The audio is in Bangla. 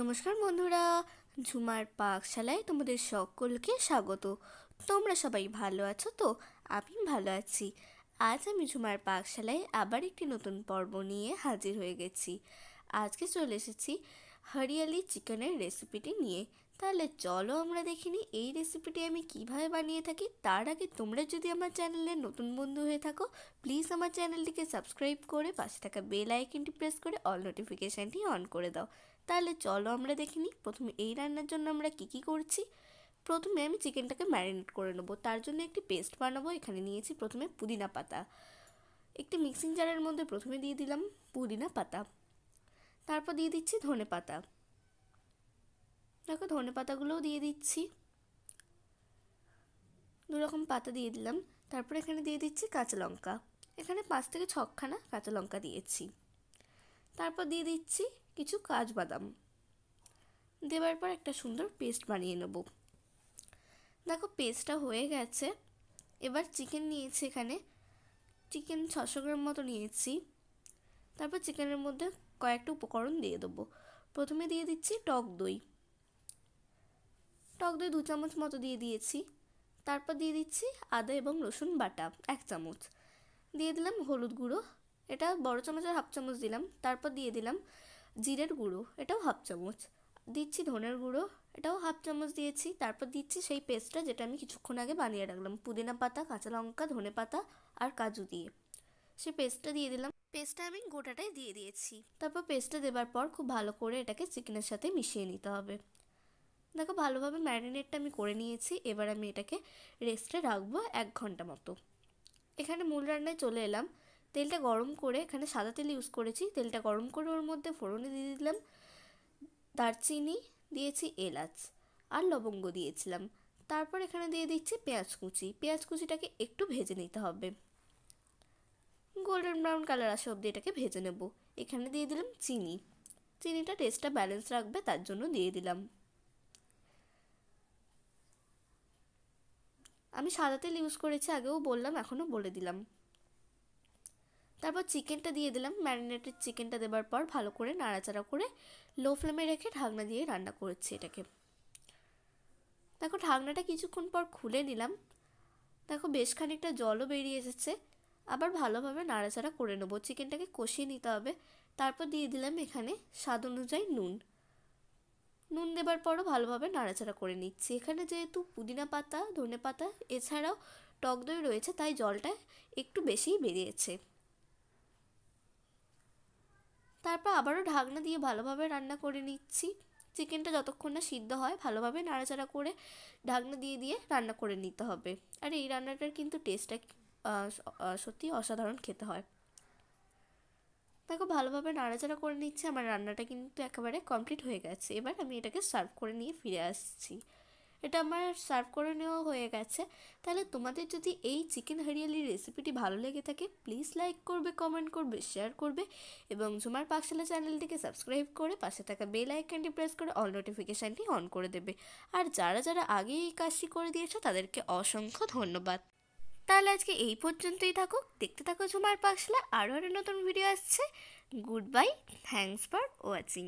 নমস্কার বন্ধুরা ঝুমার পাকশালায় তোমাদের সকলকে স্বাগত তোমরা সবাই ভালো আছো তো আমি ভালো আছি আজ আমি ঝুমার পাকশালায় আবার একটি নতুন পর্ব নিয়ে হাজির হয়ে গেছি আজকে চলে এসেছি হরিয়ালি চিকেনের রেসিপিটি নিয়ে তাহলে চলো আমরা দেখিনি এই রেসিপিটি আমি কিভাবে বানিয়ে থাকি তার আগে তোমরা যদি আমার চ্যানেলে নতুন বন্ধু হয়ে থাকো প্লিজ আমার চ্যানেলটিকে সাবস্ক্রাইব করে পাশে থাকা বেল আইকনটি প্রেস করে অল নোটিফিকেশানটি অন করে দাও তাহলে চলো আমরা দেখে নিই প্রথমে এই রান্নার জন্য আমরা কি কি করছি প্রথমে আমি চিকেনটাকে ম্যারিনেট করে নেবো তার জন্য একটি পেস্ট বানাবো এখানে নিয়েছি প্রথমে পুদিনা পাতা একটি মিক্সিং জারের মধ্যে প্রথমে দিয়ে দিলাম পুদিনা পাতা তারপর দিয়ে দিচ্ছি ধনে পাতা দেখো ধনে পাতাগুলোও দিয়ে দিচ্ছি দুরকম পাতা দিয়ে দিলাম তারপর এখানে দিয়ে দিচ্ছি কাঁচা লঙ্কা এখানে পাঁচ থেকে ছখানা কাঁচা লঙ্কা দিয়েছি তারপর দিয়ে দিচ্ছি কিছু কাজ বাদাম দেওয়ার পর একটা সুন্দর পেস্ট বানিয়ে নেব দেখো পেস্টটা হয়ে গেছে এবার চিকেন নিয়েছি এখানে চিকেন ছশো গ্রাম মতো নিয়েছি তারপর চিকেনের মধ্যে কয়েকটা উপকরণ দিয়ে দেবো প্রথমে দিয়ে দিচ্ছি টক দই টক দই দু চামচ মতো দিয়ে দিয়েছি তারপর দিয়ে দিচ্ছি আদা এবং রসুন বাটা এক চামচ দিয়ে দিলাম হলুদ গুঁড়ো এটা বড় চামচের হাফ চামচ দিলাম তারপর দিয়ে দিলাম জিরের গুঁড়ো এটাও হাফ চামচ দিচ্ছি ধনের গুঁড়ো এটাও হাফ চামচ দিয়েছি তারপর দিচ্ছি সেই পেস্টটা যেটা আমি কিছুক্ষণ আগে বানিয়ে রাখলাম পুদিনা পাতা কাঁচা লঙ্কা ধনে পাতা আর কাজু দিয়ে সেই পেস্টটা দিয়ে দিলাম পেস্টটা আমি গোটাটাই দিয়ে দিয়েছি তারপর পেস্টটা দেবার পর খুব ভালো করে এটাকে চিকেনের সাথে মিশিয়ে নিতে হবে দেখো ভালোভাবে ম্যারিনেটটা আমি করে নিয়েছি এবার আমি এটাকে রেস্টে রাখবো এক ঘন্টা মতো এখানে মূল রান্নায় চলে এলাম তেলটা গরম করে এখানে সাদা তেল ইউজ করেছি তেলটা গরম করে ওর মধ্যে ফোড়নে দিয়ে দিলাম দারচিনি দিয়েছি এলাচ আর লবঙ্গ দিয়েছিলাম তারপর এখানে দিয়ে দিচ্ছি পেঁয়াজ কুচি পেঁয়াজ কুচিটাকে একটু ভেজে নিতে হবে গোল্ডেন ব্রাউন কালার আসা অবধি এটাকে ভেজে নেব এখানে দিয়ে দিলাম চিনি চিনিটা টেস্টটা ব্যালেন্স রাখবে তার জন্য দিয়ে দিলাম আমি সাদা তেল ইউজ করেছি আগেও বললাম এখনও বলে দিলাম তারপর চিকেনটা দিয়ে দিলাম ম্যারিনেটেড চিকেনটা দেবার পর ভালো করে নাড়াচাড়া করে লো ফ্লেমে রেখে ঢাকনা দিয়ে রান্না করেছি এটাকে দেখো ঢাকনাটা কিছুক্ষণ পর খুলে নিলাম দেখো বেশ খানিকটা জলও বেরিয়ে এসেছে আবার ভালোভাবে নাড়াচাড়া করে নেবো চিকেনটাকে কষিয়ে নিতে হবে তারপর দিয়ে দিলাম এখানে স্বাদ অনুযায়ী নুন নুন দেবার পরও ভালোভাবে নাড়াচাড়া করে নিচ্ছি এখানে যেহেতু পুদিনা পাতা ধনে পাতা এছাড়াও টক দই রয়েছে তাই জলটা একটু বেশিই বেরিয়েছে তারপর আবারও ঢাকনা দিয়ে ভালোভাবে রান্না করে নিচ্ছি চিকেনটা যতক্ষণ না সিদ্ধ হয় ভালোভাবে নাড়াচাড়া করে ঢাকনা দিয়ে দিয়ে রান্না করে নিতে হবে আর এই রান্নাটার কিন্তু টেস্টটা সত্যি অসাধারণ খেতে হয় দেখো ভালোভাবে নাড়াচাড়া করে নিচ্ছে আমার রান্নাটা কিন্তু একেবারে কমপ্লিট হয়ে গেছে এবার আমি এটাকে সার্ভ করে নিয়ে ফিরে আসছি এটা আমার সার্ভ করে নেওয়া হয়ে গেছে তাহলে তোমাদের যদি এই চিকেন হারিয়ালি রেসিপিটি ভালো লেগে থাকে প্লিজ লাইক করবে কমেন্ট করবে শেয়ার করবে এবং ঝুমার পাকশালা চ্যানেলটিকে সাবস্ক্রাইব করে পাশে থাকা বেল আইকনটি প্রেস করে অল নোটিফিকেশানটি অন করে দেবে আর যারা যারা আগে এই কাজটি করে দিয়েছে তাদেরকে অসংখ্য ধন্যবাদ তাহলে আজকে এই পর্যন্তই থাকুক দেখতে থাকো ঝুমার পাশলা আরও আরও নতুন ভিডিও আসছে goodbye thanks for watching